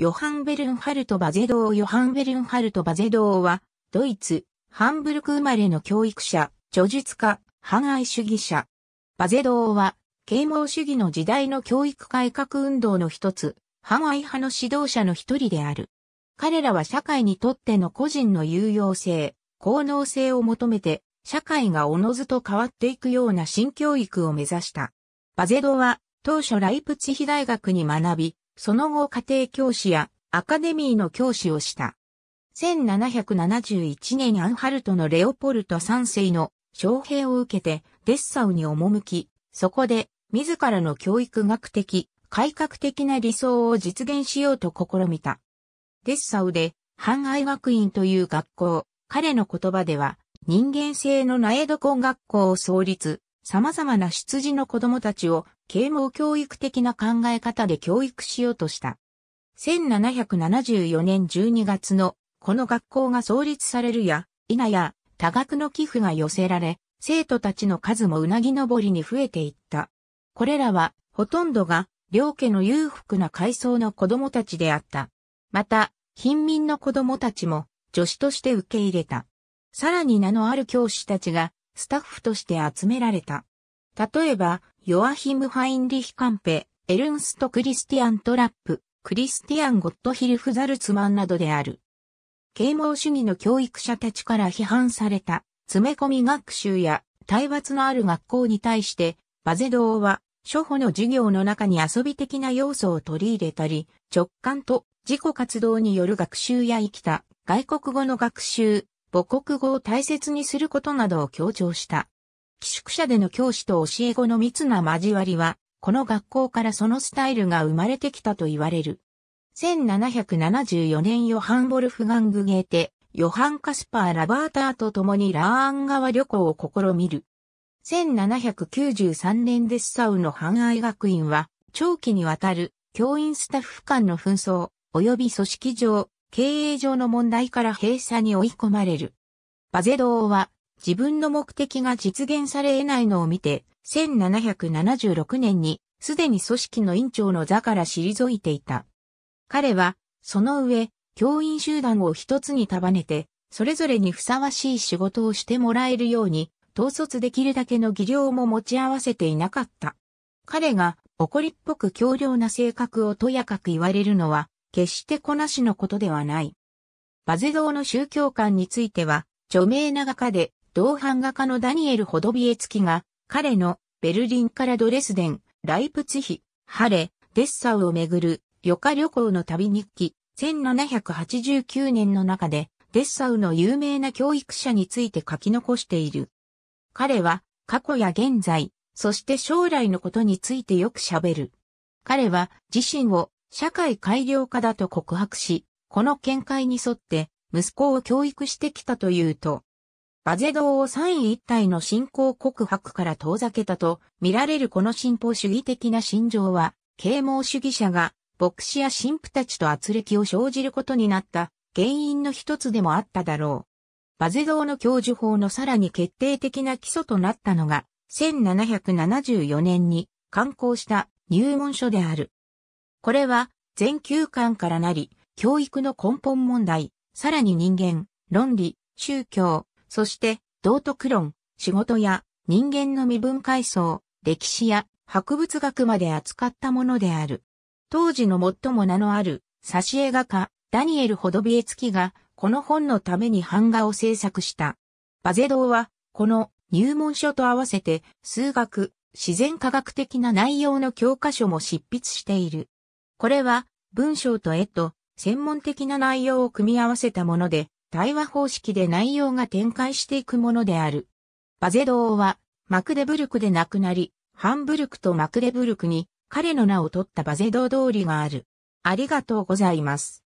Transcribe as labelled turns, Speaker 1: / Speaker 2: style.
Speaker 1: ヨハン・ベルンハルト・バゼドーヨハン・ベルンハルト・バゼドーは、ドイツ、ハンブルク生まれの教育者、著述家、反愛主義者。バゼドーは、啓蒙主義の時代の教育改革運動の一つ、反愛派の指導者の一人である。彼らは社会にとっての個人の有用性、効能性を求めて、社会がおのずと変わっていくような新教育を目指した。バゼドーは、当初ライプチヒ大学に学び、その後家庭教師やアカデミーの教師をした。1771年アンハルトのレオポルト3世の招聘を受けてデッサウに赴き、そこで自らの教育学的、改革的な理想を実現しようと試みた。デッサウで、半愛学院という学校、彼の言葉では、人間性の苗床学校を創立、様々な出自の子供たちを啓蒙教育的な考え方で教育しようとした。1774年12月のこの学校が創立されるや、否や多額の寄付が寄せられ、生徒たちの数もうなぎ登りに増えていった。これらはほとんどが両家の裕福な階層の子供たちであった。また、貧民の子供たちも女子として受け入れた。さらに名のある教師たちがスタッフとして集められた。例えば、ヨアヒム・ファインリヒ・カンペ、エルンスト・クリスティアン・トラップ、クリスティアン・ゴットヒル・フザルツマンなどである。啓蒙主義の教育者たちから批判された、詰め込み学習や、体罰のある学校に対して、バゼドーは、初歩の授業の中に遊び的な要素を取り入れたり、直感と自己活動による学習や生きた外国語の学習、母国語を大切にすることなどを強調した。寄宿舎での教師と教え子の密な交わりは、この学校からそのスタイルが生まれてきたと言われる。1774年ヨハン・ボルフガング・ゲーテ、ヨハン・カスパー・ラバーターと共にラーアン川旅行を試みる。1793年デッサウの繁愛学院は、長期にわたる教員スタッフ間の紛争、及び組織上、経営上の問題から閉鎖に追い込まれる。バゼドーは自分の目的が実現され得ないのを見て、1776年にすでに組織の委員長の座から退いていた。彼は、その上、教員集団を一つに束ねて、それぞれにふさわしい仕事をしてもらえるように、統率できるだけの技量も持ち合わせていなかった。彼が怒りっぽく強量な性格をとやかく言われるのは、決してこなしのことではない。バゼドーの宗教観については、著名な画家で、同版画家のダニエル・ホドビエツキが、彼のベルリンからドレスデン、ライプツヒ、ハレ、デッサウをめぐる余暇旅行の旅日記、1789年の中で、デッサウの有名な教育者について書き残している。彼は、過去や現在、そして将来のことについてよく喋る。彼は、自身を社会改良家だと告白し、この見解に沿って、息子を教育してきたというと、バゼドを三位一体の信仰告白から遠ざけたと見られるこの信仰主義的な心情は、啓蒙主義者が牧師や神父たちと圧力を生じることになった原因の一つでもあっただろう。バゼドの教授法のさらに決定的な基礎となったのが、1774年に刊行した入門書である。これは全9巻からなり、教育の根本問題、さらに人間、論理、宗教、そして、道徳論、仕事や人間の身分階層、歴史や博物学まで扱ったものである。当時の最も名のある、挿絵画家、ダニエル・ホドビエツキが、この本のために版画を制作した。バゼドーは、この入門書と合わせて、数学、自然科学的な内容の教科書も執筆している。これは、文章と絵と、専門的な内容を組み合わせたもので、対話方式で内容が展開していくものである。バゼドーは、マクデブルクで亡くなり、ハンブルクとマクデブルクに彼の名を取ったバゼドー通りがある。ありがとうございます。